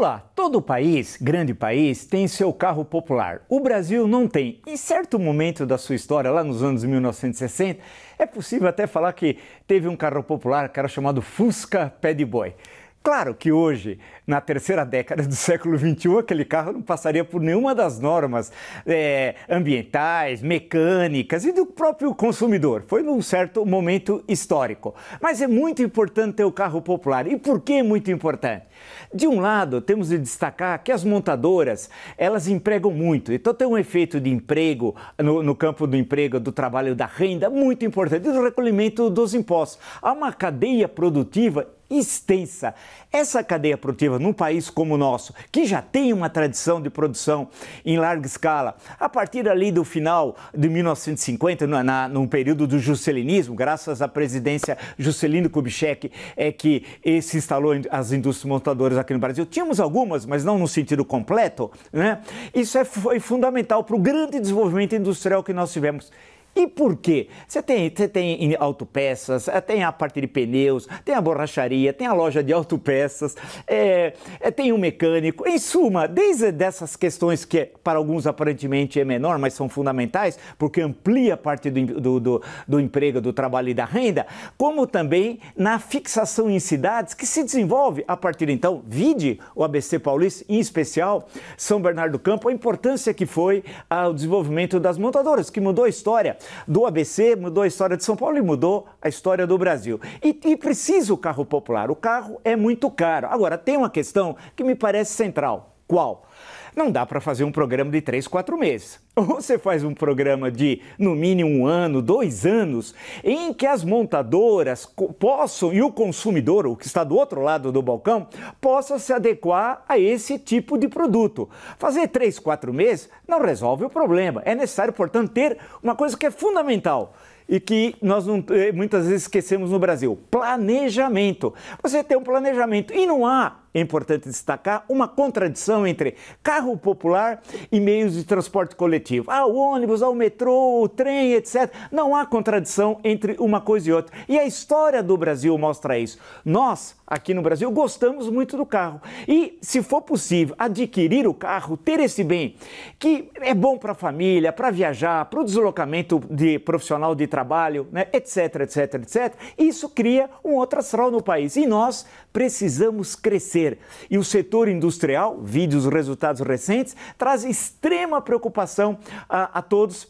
Olá! Todo país, grande país, tem seu carro popular. O Brasil não tem. Em certo momento da sua história, lá nos anos 1960, é possível até falar que teve um carro popular, que era chamado Fusca Pé de Boi. Claro que hoje, na terceira década do século XXI, aquele carro não passaria por nenhuma das normas é, ambientais, mecânicas e do próprio consumidor. Foi num certo momento histórico. Mas é muito importante ter o carro popular. E por que é muito importante? De um lado, temos de destacar que as montadoras, elas empregam muito. Então tem um efeito de emprego no, no campo do emprego, do trabalho, da renda, muito importante. E do recolhimento dos impostos. Há uma cadeia produtiva extensa. Essa cadeia produtiva, num país como o nosso, que já tem uma tradição de produção em larga escala, a partir ali do final de 1950, no, na, no período do juscelinismo, graças à presidência Juscelino Kubitschek, é que se instalou as indústrias montadoras aqui no Brasil. Tínhamos algumas, mas não no sentido completo. Né? Isso é, foi fundamental para o grande desenvolvimento industrial que nós tivemos. E por quê? Você tem, você tem autopeças, eh, tem a parte de pneus, tem a borracharia, tem a loja de autopeças, é, é, tem o um mecânico. Em suma, desde dessas questões que para alguns aparentemente é menor, mas são fundamentais, porque amplia a parte do, do, do, do emprego, do trabalho e da renda, como também na fixação em cidades que se desenvolve a partir de então, vide o ABC Paulista, em especial São Bernardo do Campo, a importância que foi ao desenvolvimento das montadoras, que mudou a história do ABC, mudou a história de São Paulo e mudou a história do Brasil. E, e precisa o carro popular. O carro é muito caro. Agora, tem uma questão que me parece central. Qual? Não dá para fazer um programa de três, quatro meses. Ou você faz um programa de no mínimo um ano, dois anos, em que as montadoras possam e o consumidor, o que está do outro lado do balcão, possa se adequar a esse tipo de produto. Fazer três, quatro meses não resolve o problema. É necessário, portanto, ter uma coisa que é fundamental e que nós não, eh, muitas vezes esquecemos no Brasil. Planejamento. Você tem um planejamento e não há, é importante destacar, uma contradição entre carro popular e meios de transporte coletivo. Há ah, o ônibus, há ah, o metrô, o trem, etc. Não há contradição entre uma coisa e outra. E a história do Brasil mostra isso. Nós, aqui no Brasil, gostamos muito do carro. E, se for possível, adquirir o carro, ter esse bem, que é bom para a família, para viajar, para o deslocamento de profissional de trabalho, trabalho, né, etc, etc, etc. Isso cria um outro astral no país. E nós precisamos crescer. E o setor industrial, vídeos resultados recentes, traz extrema preocupação a, a todos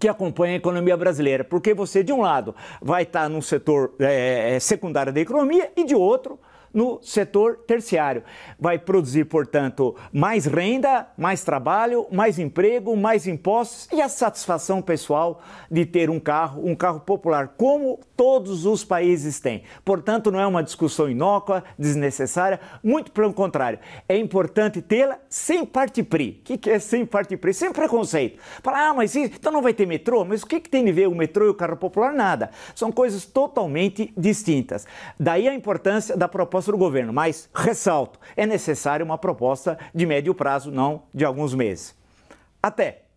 que acompanha a economia brasileira, porque você, de um lado, vai estar num setor é, é, é secundário da economia e, de outro, no setor terciário. Vai produzir, portanto, mais renda, mais trabalho, mais emprego, mais impostos e a satisfação pessoal de ter um carro, um carro popular, como todos os países têm. Portanto, não é uma discussão inócua, desnecessária, muito pelo contrário. É importante tê-la sem parte pri. O que é sem parte pri? Sem preconceito. Falar, ah, mas isso, então não vai ter metrô? Mas o que, que tem a ver o metrô e o carro popular? Nada. São coisas totalmente distintas. Daí a importância da proposta proposta do governo, mas ressalto, é necessária uma proposta de médio prazo, não de alguns meses. Até!